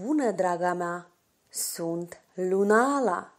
Bună, draga mea! Sunt Lunala!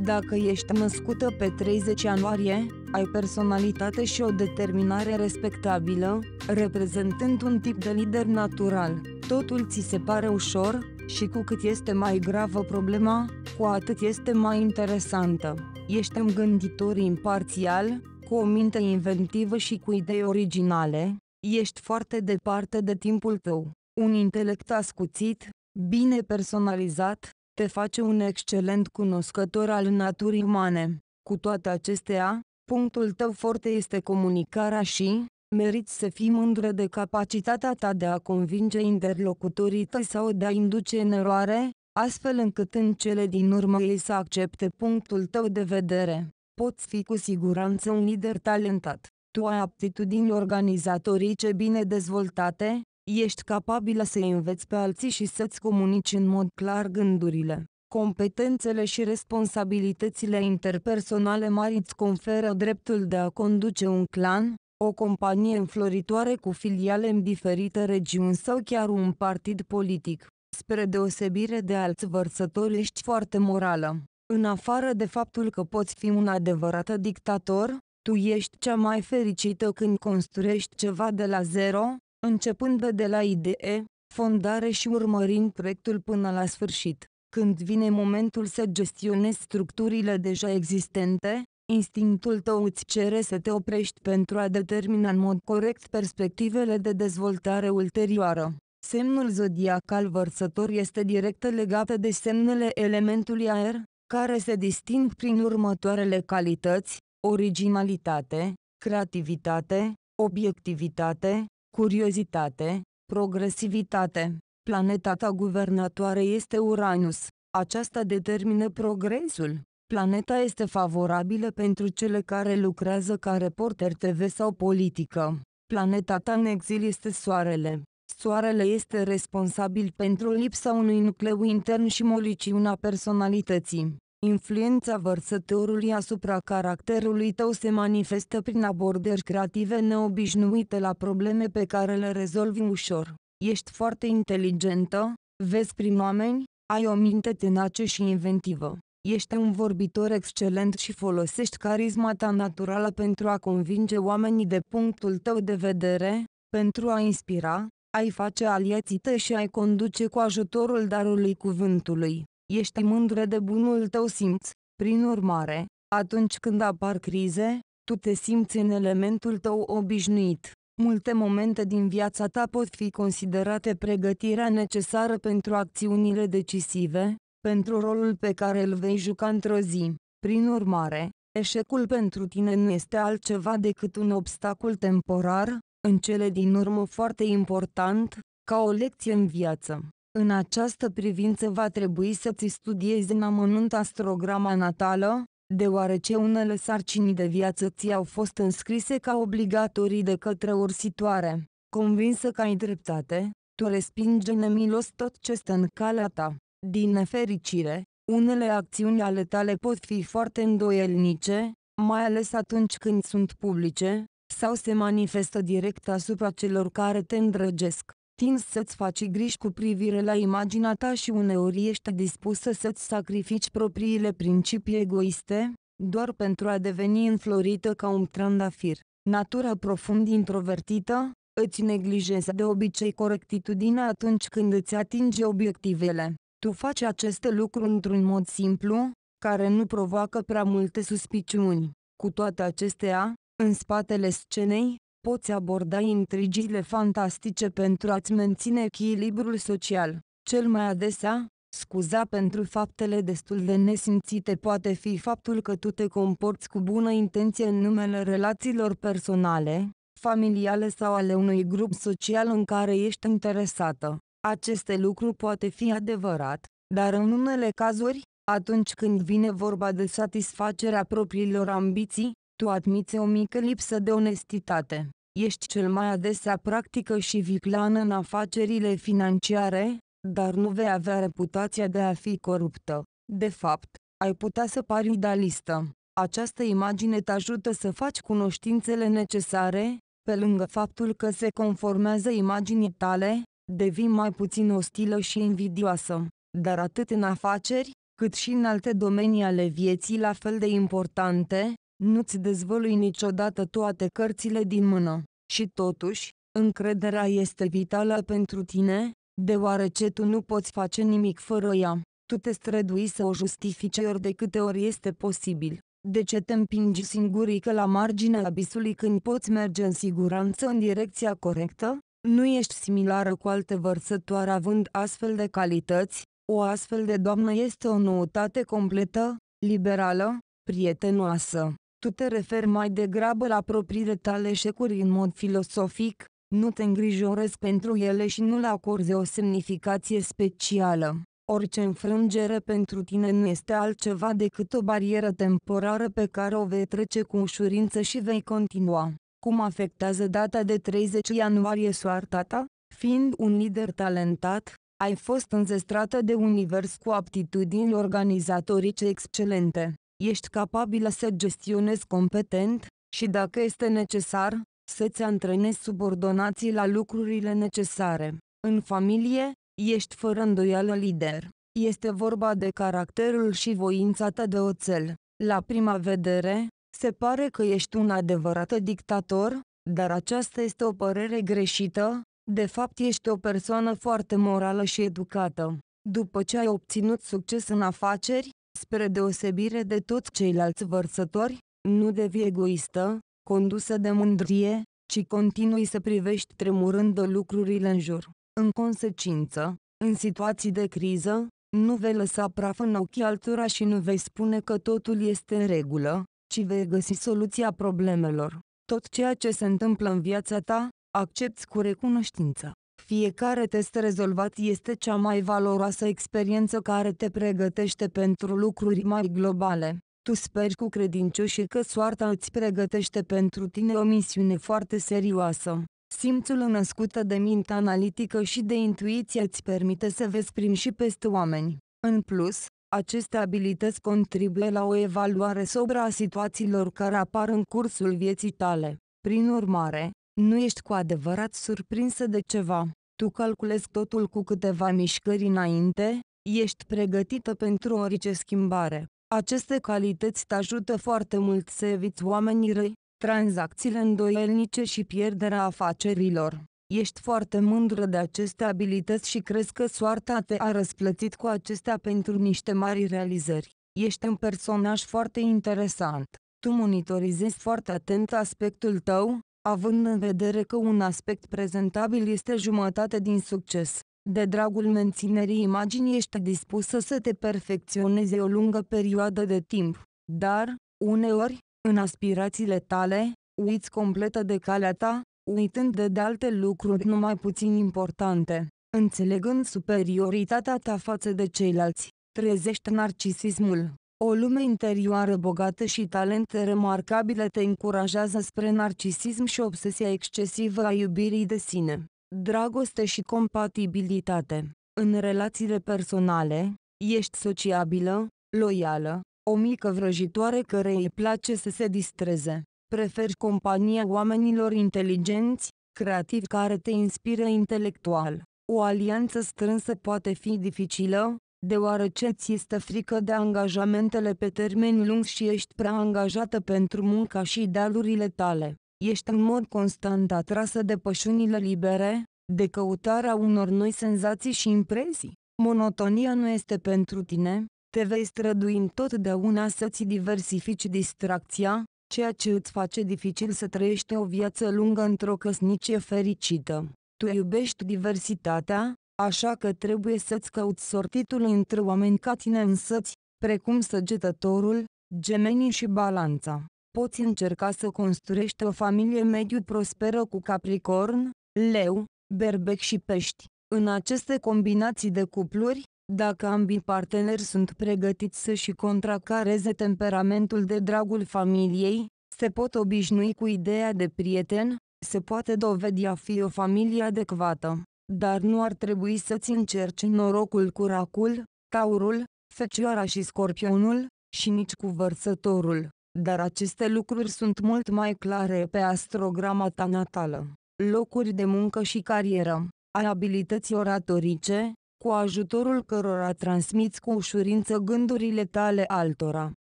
Dacă ești născută pe 30 ianuarie, ai personalitate și o determinare respectabilă, reprezentând un tip de lider natural. Totul ți se pare ușor, și cu cât este mai gravă problema, cu atât este mai interesantă. Ești un gânditor imparțial, cu o minte inventivă și cu idei originale, ești foarte departe de timpul tău. Un intelect ascuțit, bine personalizat, te face un excelent cunoscător al naturii umane. Cu toate acestea, punctul tău forte este comunicarea și, meriți să fii mândră de capacitatea ta de a convinge interlocutorii tăi sau de a induce în eroare, astfel încât în cele din urmă ei să accepte punctul tău de vedere. Poți fi cu siguranță un lider talentat. Tu ai aptitudini organizatorice bine dezvoltate, Ești capabilă să înveți pe alții și să-ți comunici în mod clar gândurile. Competențele și responsabilitățile interpersonale mari îți conferă dreptul de a conduce un clan, o companie înfloritoare cu filiale în diferite regiuni sau chiar un partid politic. Spre deosebire de alți vărsători ești foarte morală. În afară de faptul că poți fi un adevărat dictator, tu ești cea mai fericită când construiești ceva de la zero, începând de la idee, fondare și urmărind proiectul până la sfârșit. Când vine momentul să gestionezi structurile deja existente, instinctul tău îți cere să te oprești pentru a determina în mod corect perspectivele de dezvoltare ulterioară. Semnul zodiacal vărsător este direct legat de semnele elementului aer, care se disting prin următoarele calități, originalitate, creativitate, obiectivitate, curiozitate, progresivitate. Planeta ta guvernatoare este Uranus. Aceasta determină progresul. Planeta este favorabilă pentru cele care lucrează ca reporter TV sau politică. Planeta ta în exil este Soarele. Soarele este responsabil pentru lipsa unui nucleu intern și moliciunea personalității. Influența vărsătorului asupra caracterului tău se manifestă prin abordări creative neobișnuite la probleme pe care le rezolvi ușor. Ești foarte inteligentă, vezi prin oameni, ai o minte tenace și inventivă. Ești un vorbitor excelent și folosești carisma ta naturală pentru a convinge oamenii de punctul tău de vedere, pentru a inspira, ai face aliații tăi și ai conduce cu ajutorul darului cuvântului. Ești mândră de bunul tău simț, prin urmare, atunci când apar crize, tu te simți în elementul tău obișnuit. Multe momente din viața ta pot fi considerate pregătirea necesară pentru acțiunile decisive, pentru rolul pe care îl vei juca într-o zi. Prin urmare, eșecul pentru tine nu este altceva decât un obstacol temporar, în cele din urmă foarte important, ca o lecție în viață. În această privință va trebui să-ți studiezi în amănunt astrograma natală, deoarece unele sarcini de viață ți-au fost înscrise ca obligatorii de către ursitoare. Convinsă că ai dreptate, tu respinge nemilos tot ce stă în calea ta. Din nefericire, unele acțiuni ale tale pot fi foarte îndoielnice, mai ales atunci când sunt publice, sau se manifestă direct asupra celor care te îndrăgesc tinzi să-ți faci griji cu privire la imaginea ta și uneori ești dispusă să-ți sacrifici propriile principii egoiste, doar pentru a deveni înflorită ca un trandafir. Natura profund introvertită, îți neglijezi de obicei corectitudinea atunci când îți atinge obiectivele. Tu faci aceste lucruri într-un mod simplu, care nu provoacă prea multe suspiciuni. Cu toate acestea, în spatele scenei, poți aborda intrigile fantastice pentru a-ți menține echilibrul social. Cel mai adesea, scuza pentru faptele destul de nesimțite poate fi faptul că tu te comporți cu bună intenție în numele relațiilor personale, familiale sau ale unui grup social în care ești interesată. Aceste lucruri poate fi adevărat, dar în unele cazuri, atunci când vine vorba de satisfacerea propriilor ambiții, tu admiți o mică lipsă de onestitate ești cel mai adesea practică și viclan în afacerile financiare, dar nu vei avea reputația de a fi coruptă. De fapt, ai putea să pari idealistă. Această imagine te ajută să faci cunoștințele necesare, pe lângă faptul că se conformează imaginii tale, devii mai puțin ostilă și invidioasă. Dar atât în afaceri, cât și în alte domenii ale vieții la fel de importante, nu-ți dezvălui niciodată toate cărțile din mână. Și totuși, încrederea este vitală pentru tine, deoarece tu nu poți face nimic fără ea. Tu te strădui să o justifici ori de câte ori este posibil. De ce te împingi singurică la marginea abisului când poți merge în siguranță în direcția corectă? Nu ești similară cu alte vărsătoare având astfel de calități, o astfel de doamnă este o noutate completă, liberală, prietenoasă, tu te referi mai degrabă la propriile tale eșecuri în mod filosofic, nu te îngrijorezi pentru ele și nu le acorzi o semnificație specială. Orice înfrângere pentru tine nu este altceva decât o barieră temporară pe care o vei trece cu ușurință și vei continua. Cum afectează data de 30 ianuarie soarta ta? Fiind un lider talentat, ai fost înzestrată de univers cu aptitudini organizatorice excelente ești capabilă să gestionezi competent, și dacă este necesar, să-ți antrenezi subordonații la lucrurile necesare. În familie, ești fără îndoială lider. Este vorba de caracterul și voința ta de oțel. La prima vedere, se pare că ești un adevărat dictator, dar aceasta este o părere greșită, de fapt ești o persoană foarte morală și educată. După ce ai obținut succes în afaceri, spre deosebire de toți ceilalți vărsători, nu devii egoistă, condusă de mândrie, ci continui să privești tremurând lucrurile în jur. În consecință, în situații de criză, nu vei lăsa praf în ochii altora și nu vei spune că totul este în regulă, ci vei găsi soluția problemelor. Tot ceea ce se întâmplă în viața ta, accepti cu recunoștință. Fiecare test rezolvat este cea mai valoroasă experiență care te pregătește pentru lucruri mai globale. Tu speri cu credincioșie că soarta îți pregătește pentru tine o misiune foarte serioasă. Simțul născută de minte analitică și de intuiție îți permite să vezi prin și peste oameni. În plus, aceste abilități contribuie la o evaluare sobra a situațiilor care apar în cursul vieții tale. Prin urmare, nu ești cu adevărat surprinsă de ceva. Tu calculezi totul cu câteva mișcări înainte, ești pregătită pentru orice schimbare. Aceste calități te ajută foarte mult să eviți oamenii răi, tranzacțiile îndoielnice și pierderea afacerilor. Ești foarte mândră de aceste abilități și crezi că soarta te-a răsplătit cu acestea pentru niște mari realizări. Ești un personaj foarte interesant. Tu monitorizezi foarte atent aspectul tău, având în vedere că un aspect prezentabil este jumătate din succes. De dragul menținerii imaginii ești dispusă să te perfecționezi o lungă perioadă de timp, dar, uneori, în aspirațiile tale, uiți completă de calea ta, uitând de, de alte lucruri numai puțin importante, înțelegând superioritatea ta față de ceilalți, trezește narcisismul. O lume interioară bogată și talente remarcabile te încurajează spre narcisism și obsesia excesivă a iubirii de sine. Dragoste și compatibilitate. În relațiile personale, ești sociabilă, loială, o mică vrăjitoare care îi place să se distreze. Preferi compania oamenilor inteligenți, creativi care te inspiră intelectual. O alianță strânsă poate fi dificilă, deoarece ți este frică de angajamentele pe termen lung și ești prea angajată pentru munca și idealurile tale. Ești în mod constant atrasă de pășunile libere, de căutarea unor noi senzații și impresii. Monotonia nu este pentru tine, te vei strădui întotdeauna să-ți diversifici distracția, ceea ce îți face dificil să trăiești o viață lungă într-o căsnicie fericită. Tu iubești diversitatea, așa că trebuie să-ți căuți sortitul între oameni ca tine însăți, precum săgetătorul, gemenii și balanța. Poți încerca să construiești o familie mediu prosperă cu capricorn, leu, berbec și pești. În aceste combinații de cupluri, dacă ambii parteneri sunt pregătiți să și contracareze temperamentul de dragul familiei, se pot obișnui cu ideea de prieten, se poate dovedi a fi o familie adecvată dar nu ar trebui să-ți încerci norocul cu racul, taurul, fecioara și scorpionul, și nici cu vărsătorul, dar aceste lucruri sunt mult mai clare pe astrograma ta natală. Locuri de muncă și carieră, ai abilități oratorice, cu ajutorul cărora transmiți cu ușurință gândurile tale altora.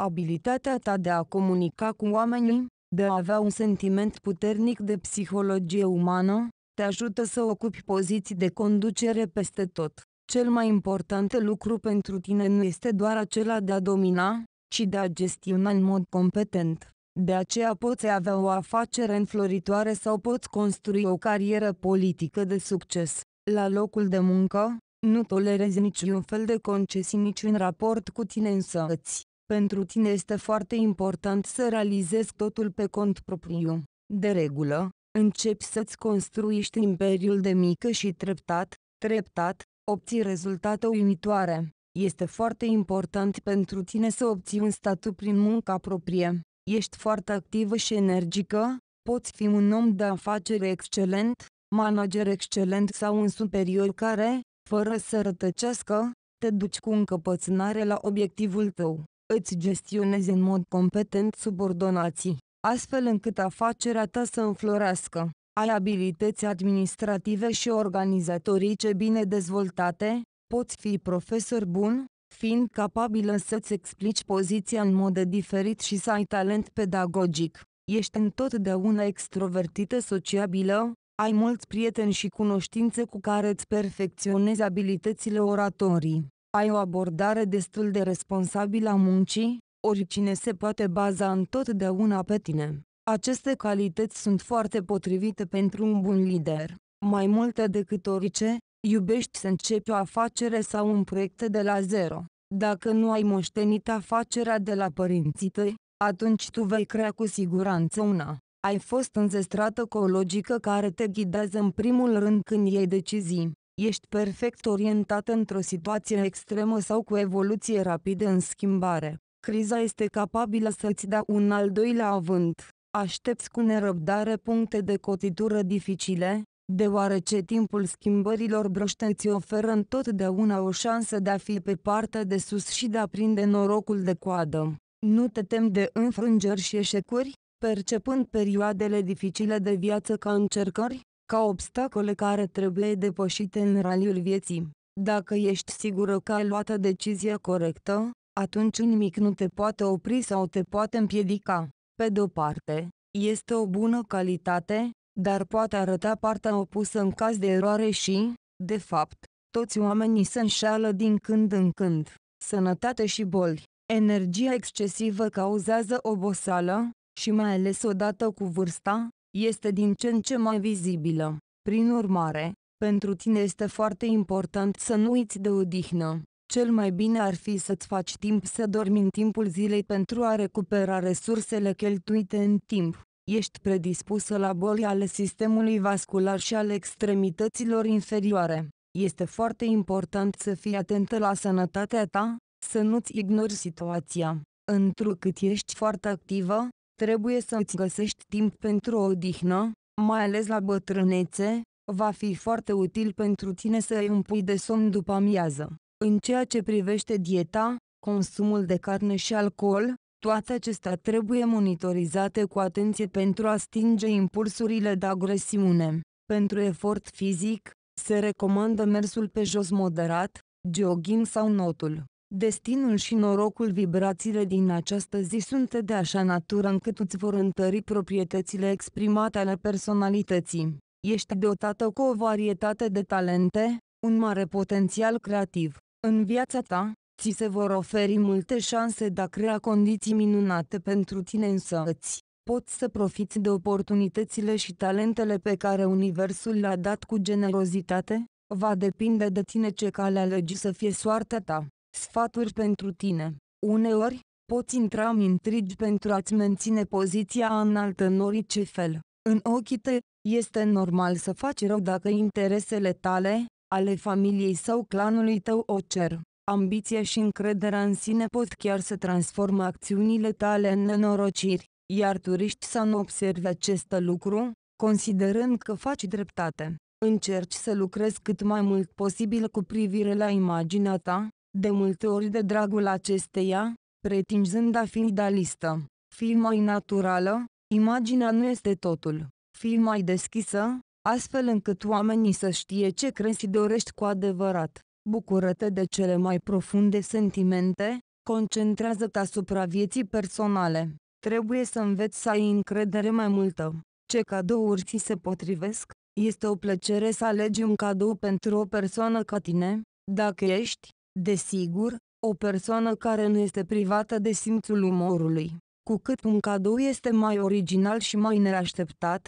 Abilitatea ta de a comunica cu oamenii, de a avea un sentiment puternic de psihologie umană, te ajută să ocupi poziții de conducere peste tot. Cel mai important lucru pentru tine nu este doar acela de a domina, ci de a gestiona în mod competent. De aceea poți avea o afacere înfloritoare sau poți construi o carieră politică de succes. La locul de muncă, nu tolerezi niciun fel de concesii nici în raport cu tine însăți. Pentru tine este foarte important să realizezi totul pe cont propriu. De regulă, începi să-ți construiești imperiul de mică și treptat, treptat, obții rezultate uimitoare. Este foarte important pentru tine să obții un statut prin munca proprie. Ești foarte activă și energică, poți fi un om de afaceri excelent, manager excelent sau un superior care, fără să rătăcească, te duci cu încăpățânare la obiectivul tău. Îți gestionezi în mod competent subordonații astfel încât afacerea ta să înflorească. Ai abilități administrative și organizatorice bine dezvoltate, poți fi profesor bun, fiind capabilă să-ți explici poziția în mod diferit și să ai talent pedagogic. Ești întotdeauna extrovertită sociabilă, ai mulți prieteni și cunoștințe cu care îți perfecționezi abilitățile oratorii. Ai o abordare destul de responsabilă a muncii, oricine se poate baza întotdeauna pe tine. Aceste calități sunt foarte potrivite pentru un bun lider. Mai multe decât orice, iubești să începi o afacere sau un proiect de la zero. Dacă nu ai moștenit afacerea de la părinții tăi, atunci tu vei crea cu siguranță una. Ai fost înzestrată cu o logică care te ghidează în primul rând când iei decizii. Ești perfect orientat într-o situație extremă sau cu evoluție rapidă în schimbare. Criza este capabilă să-ți dea un al doilea avânt. Aștepți cu nerăbdare puncte de cotitură dificile, deoarece timpul schimbărilor broște îți oferă întotdeauna o șansă de a fi pe partea de sus și de a prinde norocul de coadă. Nu te tem de înfrângeri și eșecuri, percepând perioadele dificile de viață ca încercări, ca obstacole care trebuie depășite în raliul vieții. Dacă ești sigură că ai luat decizia corectă, atunci nimic nu te poate opri sau te poate împiedica. Pe de-o parte, este o bună calitate, dar poate arăta partea opusă în caz de eroare și, de fapt, toți oamenii se înșeală din când în când. Sănătate și boli. Energia excesivă cauzează oboseală, și mai ales odată cu vârsta, este din ce în ce mai vizibilă. Prin urmare, pentru tine este foarte important să nu uiți de odihnă. Cel mai bine ar fi să-ți faci timp să dormi în timpul zilei pentru a recupera resursele cheltuite în timp. Ești predispusă la boli ale sistemului vascular și ale extremităților inferioare. Este foarte important să fii atentă la sănătatea ta, să nu-ți ignori situația. Întrucât ești foarte activă, trebuie să îți găsești timp pentru o odihnă, mai ales la bătrânețe, va fi foarte util pentru tine să îi împui de somn după amiază. În ceea ce privește dieta, consumul de carne și alcool, toate acestea trebuie monitorizate cu atenție pentru a stinge impulsurile de agresiune. Pentru efort fizic, se recomandă mersul pe jos moderat, jogging sau notul. Destinul și norocul vibrațiile din această zi sunt de așa natură încât îți vor întări proprietățile exprimate ale personalității. Ești dotată cu o varietate de talente, un mare potențial creativ în viața ta, ți se vor oferi multe șanse de a crea condiții minunate pentru tine însă îți poți să profiți de oportunitățile și talentele pe care Universul le-a dat cu generozitate? Va depinde de tine ce cale alegi să fie soarta ta. Sfaturi pentru tine. Uneori, poți intra în intrigi pentru a-ți menține poziția înaltă în orice fel. În ochii te, este normal să faci rău dacă interesele tale, ale familiei sau clanului tău o cer. Ambiția și încrederea în sine pot chiar să transformă acțiunile tale în nenorociri, iar turiști să nu observe acest lucru, considerând că faci dreptate. Încerci să lucrezi cât mai mult posibil cu privire la imaginea ta, de multe ori de dragul acesteia, pretinzând a fi idealistă. Fii mai naturală, imaginea nu este totul. Fii mai deschisă, astfel încât oamenii să știe ce crezi și dorești cu adevărat. Bucură-te de cele mai profunde sentimente, concentrează-te asupra vieții personale. Trebuie să înveți să ai încredere mai multă. Ce cadouri ți se potrivesc? Este o plăcere să alegi un cadou pentru o persoană ca tine, dacă ești, desigur, o persoană care nu este privată de simțul umorului. Cu cât un cadou este mai original și mai neașteptat,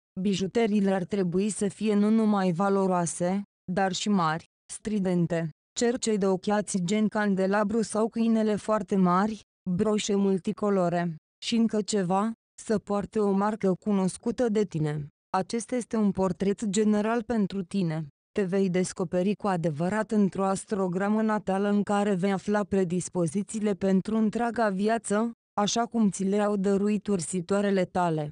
bijuteriile ar trebui să fie nu numai valoroase, dar și mari, stridente. Cercei de ochiați gen candelabru sau câinele foarte mari, broșe multicolore. Și încă ceva, să poarte o marcă cunoscută de tine. Acesta este un portret general pentru tine. Te vei descoperi cu adevărat într-o astrogramă natală în care vei afla predispozițiile pentru întreaga viață, așa cum ți le-au dăruit ursitoarele tale.